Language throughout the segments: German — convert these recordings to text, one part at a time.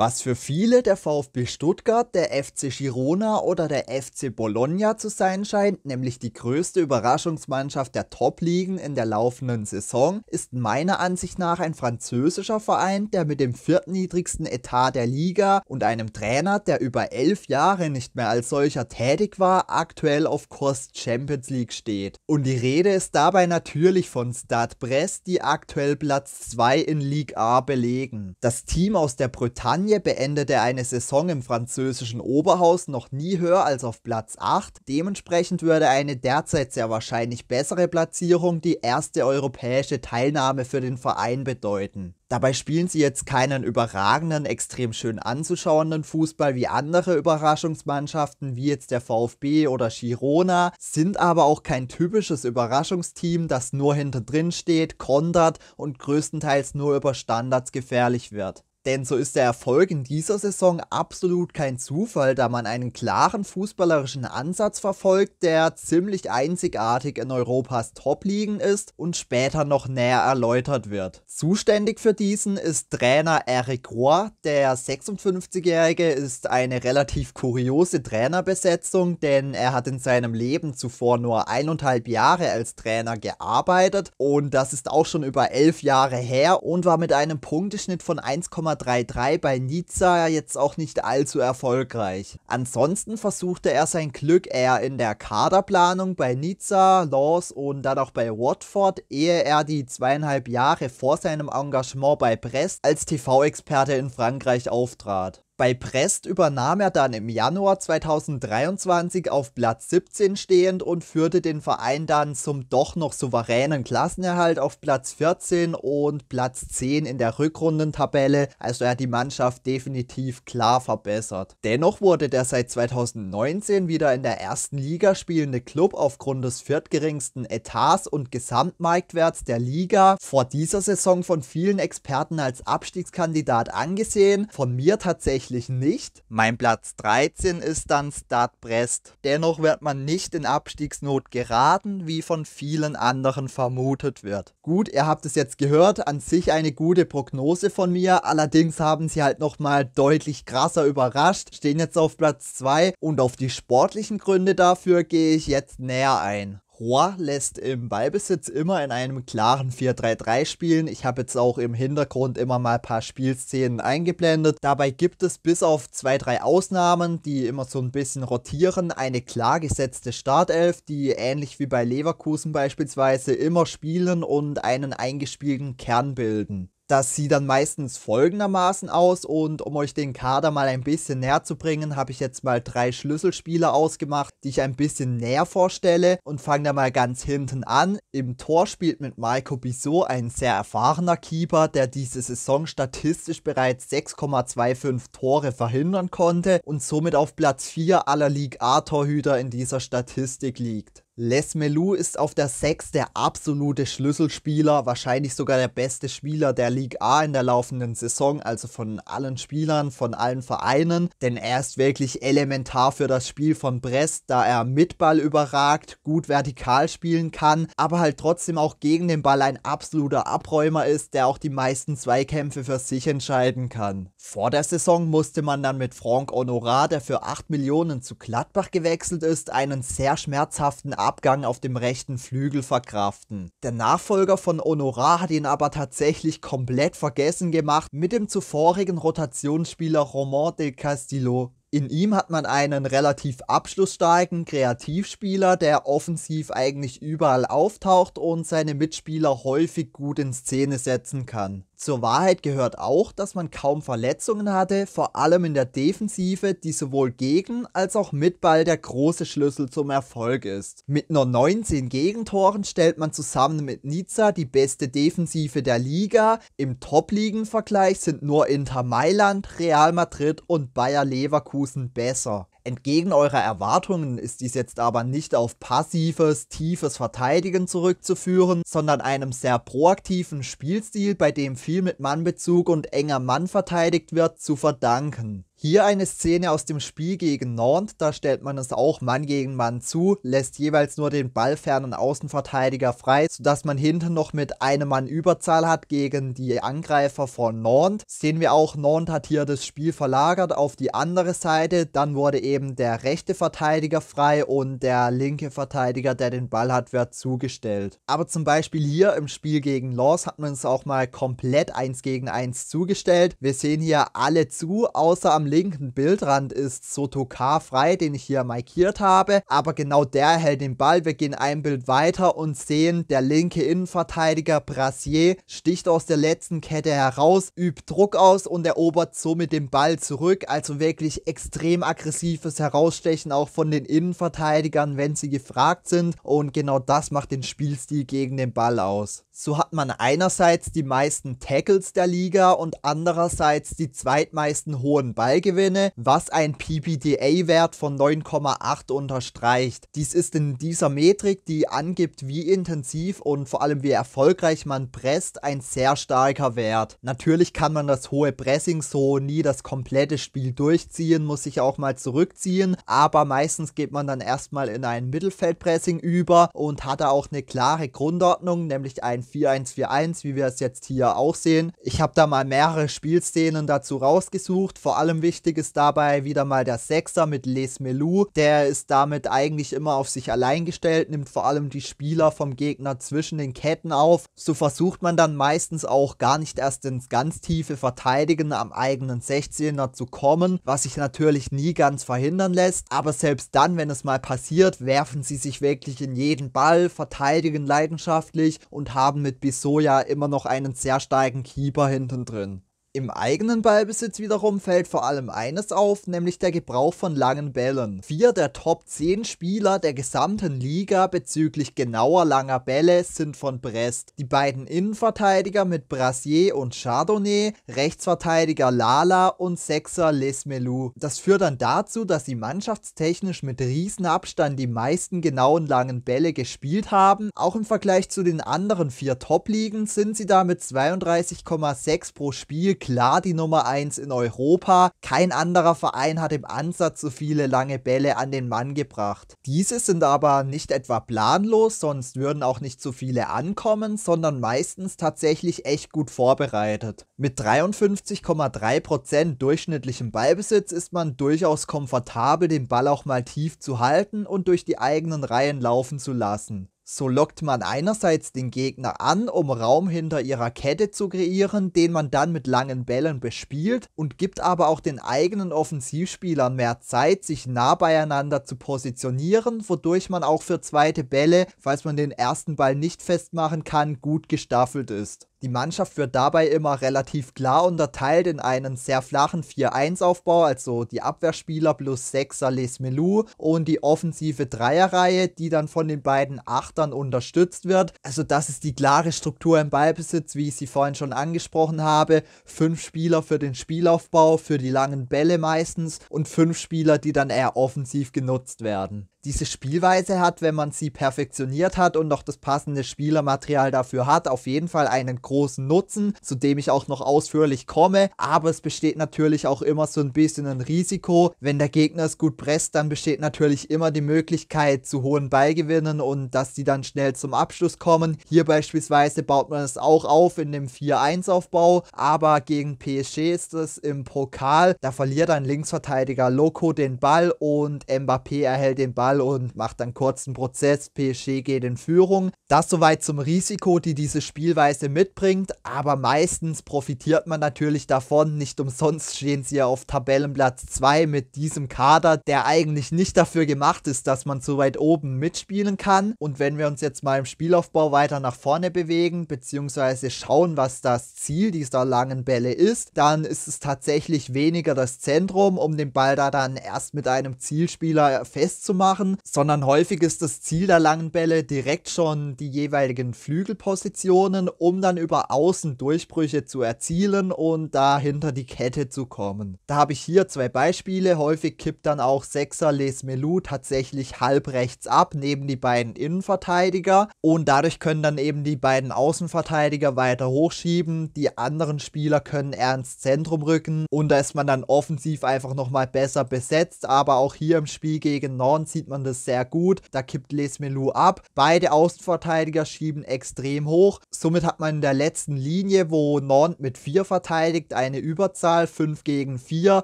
Was für viele der VfB Stuttgart, der FC Girona oder der FC Bologna zu sein scheint, nämlich die größte Überraschungsmannschaft der Top-Ligen in der laufenden Saison, ist meiner Ansicht nach ein französischer Verein, der mit dem viertniedrigsten Etat der Liga und einem Trainer, der über elf Jahre nicht mehr als solcher tätig war, aktuell auf Kurs Champions League steht. Und die Rede ist dabei natürlich von Stade Brest, die aktuell Platz 2 in Ligue A belegen. Das Team aus der Bretagne Bretagne beendete eine Saison im französischen Oberhaus noch nie höher als auf Platz 8. Dementsprechend würde eine derzeit sehr wahrscheinlich bessere Platzierung die erste europäische Teilnahme für den Verein bedeuten. Dabei spielen sie jetzt keinen überragenden, extrem schön anzuschauenden Fußball wie andere Überraschungsmannschaften wie jetzt der VfB oder Girona, sind aber auch kein typisches Überraschungsteam, das nur hinter drin steht, kontert und größtenteils nur über Standards gefährlich wird. Denn so ist der Erfolg in dieser Saison absolut kein Zufall, da man einen klaren fußballerischen Ansatz verfolgt, der ziemlich einzigartig in Europas Top-Ligen ist und später noch näher erläutert wird. Zuständig für diesen ist Trainer Eric Rohr. Der 56-Jährige ist eine relativ kuriose Trainerbesetzung, denn er hat in seinem Leben zuvor nur eineinhalb Jahre als Trainer gearbeitet und das ist auch schon über elf Jahre her und war mit einem Punkteschnitt von 1,5 2,33 bei Nizza jetzt auch nicht allzu erfolgreich. Ansonsten versuchte er sein Glück eher in der Kaderplanung bei Nizza, Laws und dann auch bei Watford, ehe er die zweieinhalb Jahre vor seinem Engagement bei Brest als TV-Experte in Frankreich auftrat. Bei Prest übernahm er dann im Januar 2023 auf Platz 17 stehend und führte den Verein dann zum doch noch souveränen Klassenerhalt auf Platz 14 und Platz 10 in der Rückrundentabelle, also er hat die Mannschaft definitiv klar verbessert. Dennoch wurde der seit 2019 wieder in der ersten Liga spielende Club aufgrund des viertgeringsten Etats und Gesamtmarktwerts der Liga vor dieser Saison von vielen Experten als Abstiegskandidat angesehen, von mir tatsächlich tatsächlich nicht. Mein Platz 13 ist dann Start Brest. Dennoch wird man nicht in Abstiegsnot geraten, wie von vielen anderen vermutet wird. Gut, ihr habt es jetzt gehört, an sich eine gute Prognose von mir, allerdings haben sie halt nochmal deutlich krasser überrascht, stehen jetzt auf Platz 2 und auf die sportlichen Gründe dafür gehe ich jetzt näher ein. Roy lässt im Ballbesitz immer in einem klaren 4-3-3 spielen. Ich habe jetzt auch im Hintergrund immer mal ein paar Spielszenen eingeblendet. Dabei gibt es bis auf zwei, drei Ausnahmen, die immer so ein bisschen rotieren, eine klar gesetzte Startelf, die ähnlich wie bei Leverkusen beispielsweise immer spielen und einen eingespielten Kern bilden. Das sieht dann meistens folgendermaßen aus und um euch den Kader mal ein bisschen näher zu bringen, habe ich jetzt mal drei Schlüsselspieler ausgemacht, die ich ein bisschen näher vorstelle und fange da mal ganz hinten an. Im Tor spielt mit Marco Bissot ein sehr erfahrener Keeper, der diese Saison statistisch bereits 6,25 Tore verhindern konnte und somit auf Platz 4 aller League A Torhüter in dieser Statistik liegt. Les Melou ist auf der 6 der absolute Schlüsselspieler, wahrscheinlich sogar der beste Spieler der Liga A in der laufenden Saison, also von allen Spielern, von allen Vereinen, denn er ist wirklich elementar für das Spiel von Brest, da er mit Ball überragt, gut vertikal spielen kann, aber halt trotzdem auch gegen den Ball ein absoluter Abräumer ist, der auch die meisten Zweikämpfe für sich entscheiden kann. Vor der Saison musste man dann mit Franck Honorat, der für 8 Millionen zu Gladbach gewechselt ist, einen sehr schmerzhaften Abgang auf dem rechten Flügel verkraften. Der Nachfolger von Honorar hat ihn aber tatsächlich komplett vergessen gemacht mit dem zuvorigen Rotationsspieler Romain de Castillo. In ihm hat man einen relativ abschlussstarken Kreativspieler, der offensiv eigentlich überall auftaucht und seine Mitspieler häufig gut in Szene setzen kann. Zur Wahrheit gehört auch, dass man kaum Verletzungen hatte, vor allem in der Defensive, die sowohl gegen als auch mit Ball der große Schlüssel zum Erfolg ist. Mit nur 19 Gegentoren stellt man zusammen mit Nizza die beste Defensive der Liga. Im Top-Ligen-Vergleich sind nur Inter Mailand, Real Madrid und Bayer Leverkusen besser. Entgegen eurer Erwartungen ist dies jetzt aber nicht auf passives, tiefes Verteidigen zurückzuführen, sondern einem sehr proaktiven Spielstil, bei dem viel mit Mannbezug und enger Mann verteidigt wird, zu verdanken. Hier eine Szene aus dem Spiel gegen Nantes, da stellt man es auch Mann gegen Mann zu, lässt jeweils nur den ballfernen Außenverteidiger frei, sodass man hinten noch mit einem Mann Überzahl hat gegen die Angreifer von Nantes. Sehen wir auch, Nantes hat hier das Spiel verlagert auf die andere Seite, dann wurde eben der rechte Verteidiger frei und der linke Verteidiger, der den Ball hat, wird zugestellt. Aber zum Beispiel hier im Spiel gegen Lens hat man es auch mal komplett 1 gegen 1 zugestellt. Wir sehen hier alle zu, außer am linken Bildrand ist Soto K frei, den ich hier markiert habe. Aber genau der hält den Ball. Wir gehen ein Bild weiter und sehen, der linke Innenverteidiger Brasier sticht aus der letzten Kette heraus, übt Druck aus und erobert somit den Ball zurück. Also wirklich extrem aggressives Herausstechen auch von den Innenverteidigern, wenn sie gefragt sind. Und genau das macht den Spielstil gegen den Ball aus. So hat man einerseits die meisten Tackles der Liga und andererseits die zweitmeisten hohen Ball Gewinne, was ein PPDA-Wert von 9,8 unterstreicht. Dies ist in dieser Metrik, die angibt, wie intensiv und vor allem wie erfolgreich man presst, ein sehr starker Wert. Natürlich kann man das hohe Pressing so nie das komplette Spiel durchziehen, muss sich auch mal zurückziehen, aber meistens geht man dann erstmal in ein Mittelfeldpressing über und hat da auch eine klare Grundordnung, nämlich ein 4-1-4-1, wie wir es jetzt hier auch sehen. Ich habe da mal mehrere Spielszenen dazu rausgesucht, vor allem wie wichtig ist dabei wieder mal der Sechser mit Les Melou. Der ist damit eigentlich immer auf sich allein gestellt, nimmt vor allem die Spieler vom Gegner zwischen den Ketten auf. So versucht man dann meistens auch gar nicht erst ins ganz tiefe Verteidigen am eigenen 16er zu kommen, was sich natürlich nie ganz verhindern lässt. Aber selbst dann, wenn es mal passiert, werfen sie sich wirklich in jeden Ball, verteidigen leidenschaftlich und haben mit Bisoya immer noch einen sehr starken Keeper hinten drin. Im eigenen Ballbesitz wiederum fällt vor allem eines auf, nämlich der Gebrauch von langen Bällen. Vier der Top 10 Spieler der gesamten Liga bezüglich genauer langer Bälle sind von Brest. Die beiden Innenverteidiger mit Brasier und Chardonnay, Rechtsverteidiger Lala und Sechser Lesmelou. Das führt dann dazu, dass sie mannschaftstechnisch mit Riesenabstand die meisten genauen langen Bälle gespielt haben. Auch im Vergleich zu den anderen vier Top-Ligen sind sie da mit 32,6 pro Spiel klar die Nummer 1 in Europa. Kein anderer Verein hat im Ansatz so viele lange Bälle an den Mann gebracht. Diese sind aber nicht etwa planlos, sonst würden auch nicht so viele ankommen, sondern meistens tatsächlich echt gut vorbereitet. Mit 53,3% durchschnittlichem Ballbesitz ist man durchaus komfortabel, den Ball auch mal tief zu halten und durch die eigenen Reihen laufen zu lassen. So lockt man einerseits den Gegner an, um Raum hinter ihrer Kette zu kreieren, den man dann mit langen Bällen bespielt und gibt aber auch den eigenen Offensivspielern mehr Zeit, sich nah beieinander zu positionieren, wodurch man auch für zweite Bälle, falls man den ersten Ball nicht festmachen kann, gut gestaffelt ist. Die Mannschaft wird dabei immer relativ klar unterteilt in einen sehr flachen 4-1-Aufbau, also die Abwehrspieler plus Sechser Les Melou und die offensive Dreierreihe, die dann von den beiden Achtern unterstützt wird. Also das ist die klare Struktur im Ballbesitz, wie ich sie vorhin schon angesprochen habe. Fünf Spieler für den Spielaufbau, für die langen Bälle meistens und fünf Spieler, die dann eher offensiv genutzt werden diese Spielweise hat, wenn man sie perfektioniert hat und noch das passende Spielermaterial dafür hat, auf jeden Fall einen großen Nutzen, zu dem ich auch noch ausführlich komme. Aber es besteht natürlich auch immer so ein bisschen ein Risiko. Wenn der Gegner es gut presst, dann besteht natürlich immer die Möglichkeit zu hohen Ballgewinnen und dass die dann schnell zum Abschluss kommen. Hier beispielsweise baut man es auch auf in dem 4-1-Aufbau, aber gegen PSG ist es im Pokal. Da verliert ein Linksverteidiger Loco den Ball und Mbappé erhält den Ball Ball und macht dann kurzen Prozess. PSG geht in Führung. Das soweit zum Risiko, die diese Spielweise mitbringt. Aber meistens profitiert man natürlich davon. Nicht umsonst stehen sie ja auf Tabellenplatz 2 mit diesem Kader, der eigentlich nicht dafür gemacht ist, dass man so weit oben mitspielen kann. Und wenn wir uns jetzt mal im Spielaufbau weiter nach vorne bewegen, beziehungsweise schauen, was das Ziel dieser langen Bälle ist, dann ist es tatsächlich weniger das Zentrum, um den Ball da dann erst mit einem Zielspieler festzumachen machen, sondern häufig ist das Ziel der langen Bälle direkt schon die jeweiligen Flügelpositionen, um dann über Außen Durchbrüche zu erzielen und da hinter die Kette zu kommen. Da habe ich hier zwei Beispiele. Häufig kippt dann auch Sechser Les Melou tatsächlich halb rechts ab, neben die beiden Innenverteidiger und dadurch können dann eben die beiden Außenverteidiger weiter hochschieben, die anderen Spieler können eher ins Zentrum rücken und da ist man dann offensiv einfach nochmal besser besetzt, aber auch hier im Spiel gegen Norn sieht man das sehr gut. Da kippt Les Melou ab. Beide Außenverteidiger schieben extrem hoch. Somit hat man in der letzten Linie, wo Nord mit 4 verteidigt, eine Überzahl, 5 gegen 4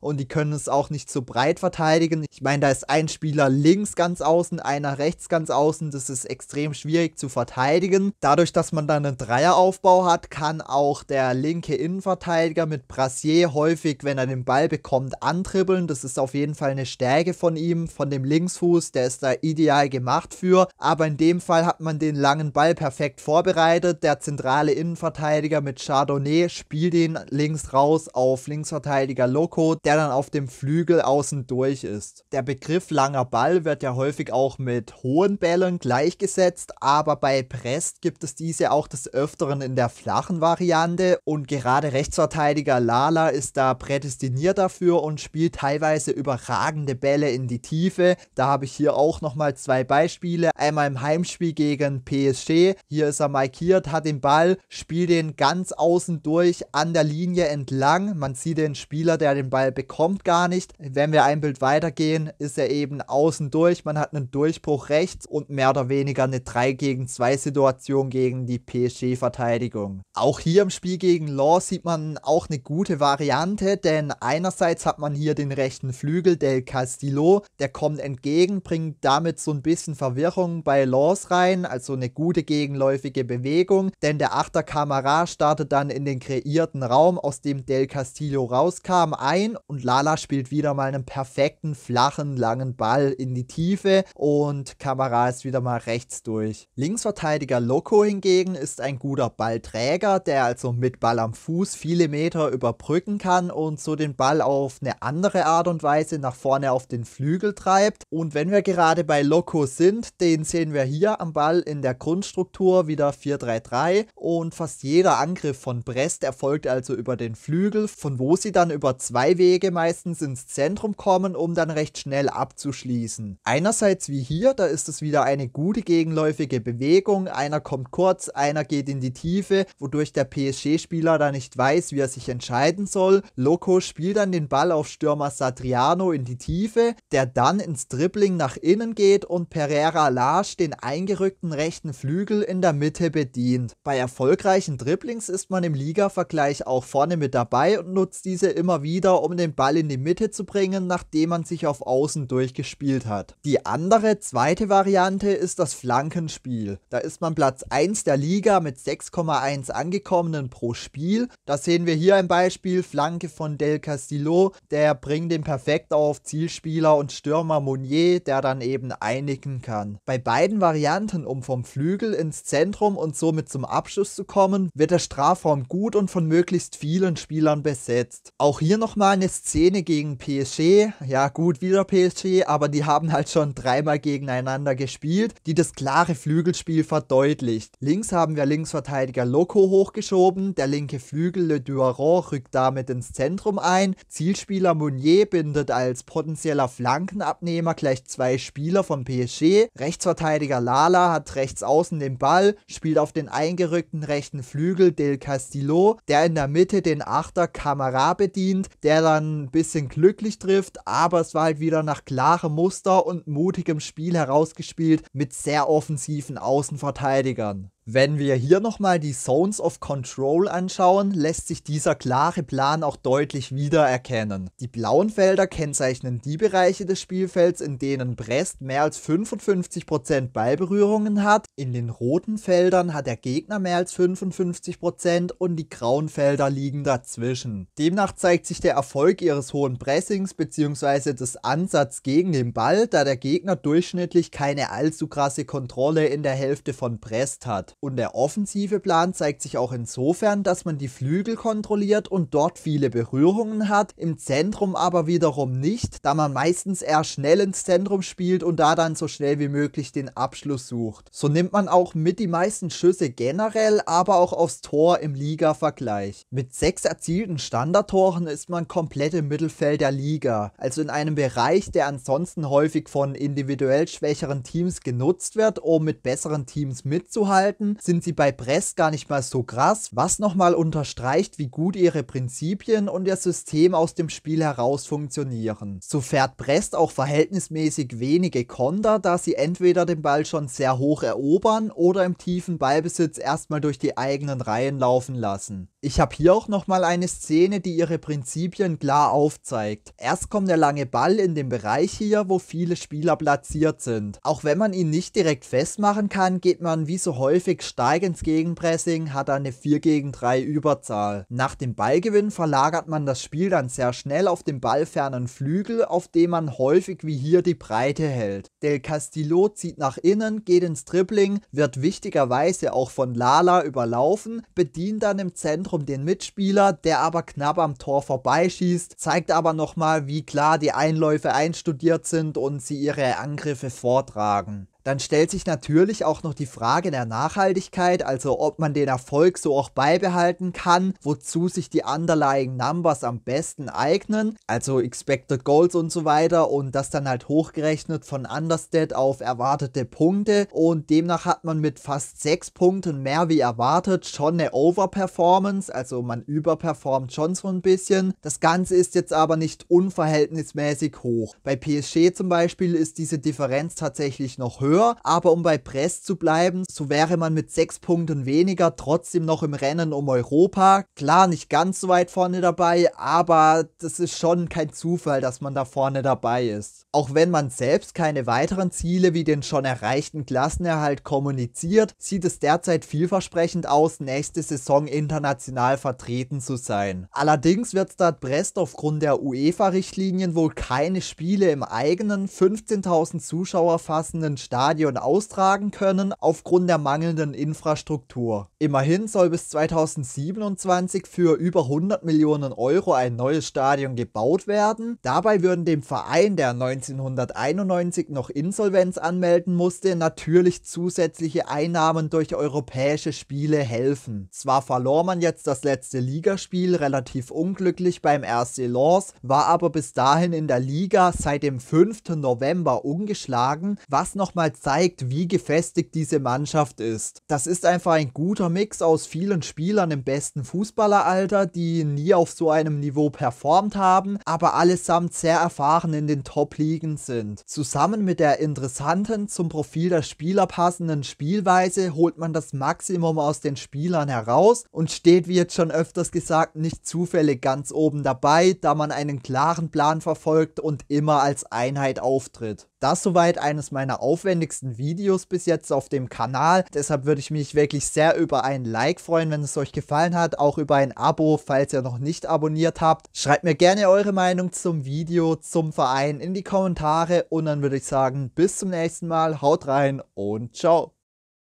und die können es auch nicht so breit verteidigen. Ich meine, da ist ein Spieler links ganz außen, einer rechts ganz außen. Das ist extrem schwierig zu verteidigen. Dadurch, dass man dann einen Dreieraufbau hat, kann auch der linke Innenverteidiger mit Brassier häufig, wenn er den Ball bekommt, antribbeln. Das ist auf jeden Fall eine Stärke von ihm, von dem Linksfuß Fuß, der ist da ideal gemacht für. Aber in dem Fall hat man den langen Ball perfekt vorbereitet. Der zentrale Innenverteidiger mit Chardonnay spielt ihn links raus auf Linksverteidiger Loco, der dann auf dem Flügel außen durch ist. Der Begriff langer Ball wird ja häufig auch mit hohen Bällen gleichgesetzt, aber bei Prest gibt es diese auch des Öfteren in der flachen Variante und gerade Rechtsverteidiger Lala ist da prädestiniert dafür und spielt teilweise überragende Bälle in die Tiefe. Da habe ich hier auch nochmal zwei Beispiele. Einmal im Heimspiel gegen PSG. Hier ist er markiert, hat den Ball, spielt den ganz außen durch an der Linie entlang. Man sieht den Spieler, der den Ball bekommt, gar nicht. Wenn wir ein Bild weitergehen, ist er eben außen durch. Man hat einen Durchbruch rechts und mehr oder weniger eine 3 gegen 2 Situation gegen die PSG-Verteidigung. Auch hier im Spiel gegen Law sieht man auch eine gute Variante, denn einerseits hat man hier den rechten Flügel, Del Castillo, der kommt entgegen, bringt damit so ein bisschen Verwirrung bei Laws rein, also eine gute gegenläufige Bewegung, denn der Achterkamera startet dann in den kreierten Raum, aus dem Del Castillo rauskam, ein und Lala spielt wieder mal einen perfekten, flachen, langen Ball in die Tiefe und Kamera ist wieder mal rechts durch. Linksverteidiger Loco hingegen ist ein guter Ballträger, der also mit Ball am Fuß viele Meter überbrücken kann und so den Ball auf eine andere Art und Weise nach vorne auf den Flügel treibt und wenn wir wir gerade bei Loco sind, den sehen wir hier am Ball in der Grundstruktur wieder 4-3-3 und fast jeder Angriff von Brest erfolgt also über den Flügel, von wo sie dann über zwei Wege meistens ins Zentrum kommen, um dann recht schnell abzuschließen. Einerseits wie hier, da ist es wieder eine gute gegenläufige Bewegung, einer kommt kurz, einer geht in die Tiefe, wodurch der PSG-Spieler da nicht weiß, wie er sich entscheiden soll. Loco spielt dann den Ball auf Stürmer Satriano in die Tiefe, der dann ins Dribbling nach nach innen geht und Pereira Large den eingerückten rechten Flügel in der Mitte bedient. Bei erfolgreichen Dribblings ist man im Liga-Vergleich auch vorne mit dabei und nutzt diese immer wieder, um den Ball in die Mitte zu bringen, nachdem man sich auf Außen durchgespielt hat. Die andere, zweite Variante ist das Flankenspiel. Da ist man Platz 1 der Liga mit 6,1 angekommenen pro Spiel. Da sehen wir hier ein Beispiel, Flanke von Del Castillo, der bringt den perfekt auf Zielspieler und Stürmer Monier, der er dann eben einigen kann. Bei beiden Varianten, um vom Flügel ins Zentrum und somit zum Abschluss zu kommen, wird der Strafraum gut und von möglichst vielen Spielern besetzt. Auch hier nochmal eine Szene gegen PSG. Ja gut, wieder PSG, aber die haben halt schon dreimal gegeneinander gespielt, die das klare Flügelspiel verdeutlicht. Links haben wir Linksverteidiger Loco hochgeschoben, der linke Flügel Le Duaron rückt damit ins Zentrum ein, Zielspieler Mounier bindet als potenzieller Flankenabnehmer gleich zwei zwei Spieler von PSG. Rechtsverteidiger Lala hat rechts außen den Ball, spielt auf den eingerückten rechten Flügel Del Castillo, der in der Mitte den Achter Kamara bedient, der dann ein bisschen glücklich trifft, aber es war halt wieder nach klarem Muster und mutigem Spiel herausgespielt mit sehr offensiven Außenverteidigern. Wenn wir hier nochmal die Zones of Control anschauen, lässt sich dieser klare Plan auch deutlich wiedererkennen. Die blauen Felder kennzeichnen die Bereiche des Spielfelds, in denen Brest mehr als 55% Ballberührungen hat, in den roten Feldern hat der Gegner mehr als 55% und die grauen Felder liegen dazwischen. Demnach zeigt sich der Erfolg ihres hohen Pressings bzw. des Ansatzes gegen den Ball, da der Gegner durchschnittlich keine allzu krasse Kontrolle in der Hälfte von Brest hat. Und der offensive Plan zeigt sich auch insofern, dass man die Flügel kontrolliert und dort viele Berührungen hat, im Zentrum aber wiederum nicht, da man meistens eher schnell ins Zentrum spielt und da dann so schnell wie möglich den Abschluss sucht. So nimmt man auch mit die meisten Schüsse generell, aber auch aufs Tor im Liga-Vergleich. Mit sechs erzielten Standardtoren ist man komplett im Mittelfeld der Liga, also in einem Bereich, der ansonsten häufig von individuell schwächeren Teams genutzt wird, um mit besseren Teams mitzuhalten Seiten sind sie bei Brest gar nicht mal so krass, was nochmal unterstreicht, wie gut ihre Prinzipien und ihr System aus dem Spiel heraus funktionieren. So fährt Brest auch verhältnismäßig wenige Konter, da sie entweder den Ball schon sehr hoch erobern oder im tiefen Ballbesitz erstmal durch die eigenen Reihen laufen lassen. Ich habe hier auch nochmal eine Szene, die ihre Prinzipien klar aufzeigt. Erst kommt der lange Ball in den Bereich hier, wo viele Spieler platziert sind. Auch wenn man ihn nicht direkt festmachen kann, geht man wie so häufig Leipzig steigt ins Gegenpressing, hat eine 4 gegen 3 Überzahl. Nach dem Ballgewinn verlagert man das Spiel dann sehr schnell auf den ballfernen Flügel, auf dem man häufig wie hier die Breite hält. Del Castillo zieht nach innen, geht ins Dribbling, wird wichtigerweise auch von Lala überlaufen, bedient dann im Zentrum den Mitspieler, der aber knapp am Tor vorbeischießt, zeigt aber nochmal, wie klar die Einläufe einstudiert sind und sie ihre Angriffe vortragen. Dann stellt sich natürlich auch noch die Frage der Nachhaltigkeit, also ob man den Erfolg so auch beibehalten kann, wozu sich die underlying Numbers am besten eignen, also Expected Goals und so weiter und das dann halt hochgerechnet von Understat auf erwartete Punkte und demnach hat man mit fast sechs Punkten mehr wie erwartet schon eine Overperformance, also man überperformt schon so ein bisschen. Das Ganze ist jetzt aber nicht unverhältnismäßig hoch. Bei PSG zum Beispiel ist diese Differenz tatsächlich noch höher höher, aber um bei Brest zu bleiben, so wäre man mit sechs Punkten weniger trotzdem noch im Rennen um Europa. Klar, nicht ganz so weit vorne dabei, aber das ist schon kein Zufall, dass man da vorne dabei ist. Auch wenn man selbst keine weiteren Ziele wie den schon erreichten Klassenerhalt kommuniziert, sieht es derzeit vielversprechend aus, nächste Saison international vertreten zu sein. Allerdings wird Start Brest aufgrund der UEFA-Richtlinien wohl keine Spiele im eigenen 15.000 Zuschauer fassenden Stadion Stadion austragen können, aufgrund der mangelnden Infrastruktur. Immerhin soll bis 2027 für über 100 Millionen Euro ein neues Stadion gebaut werden. Dabei würden dem Verein, der 1991 noch Insolvenz anmelden musste, natürlich zusätzliche Einnahmen durch europäische Spiele helfen. Zwar verlor man jetzt das letzte Ligaspiel relativ unglücklich beim RC Lens, war aber bis dahin in der Liga seit dem 5. November ungeschlagen, was nochmal zeigt, wie gefestigt diese Mannschaft ist. Das ist einfach ein guter Mix aus vielen Spielern im besten Fußballeralter, die nie auf so einem Niveau performt haben, aber allesamt sehr erfahren in den Top-Ligen sind. Zusammen mit der interessanten, zum Profil der Spieler passenden Spielweise holt man das Maximum aus den Spielern heraus und steht, wie jetzt schon öfters gesagt, nicht zufällig ganz oben dabei, da man einen klaren Plan verfolgt und immer als Einheit auftritt. Das soweit eines meiner aufwendigsten aufwendigsten Videos bis jetzt auf dem Kanal. Deshalb würde ich mich wirklich sehr über ein Like freuen, wenn es euch gefallen hat. Auch über ein Abo, falls ihr noch nicht abonniert habt. Schreibt mir gerne eure Meinung zum Video, zum Verein in die Kommentare. Und dann würde ich sagen, bis zum nächsten Mal. Haut rein und ciao.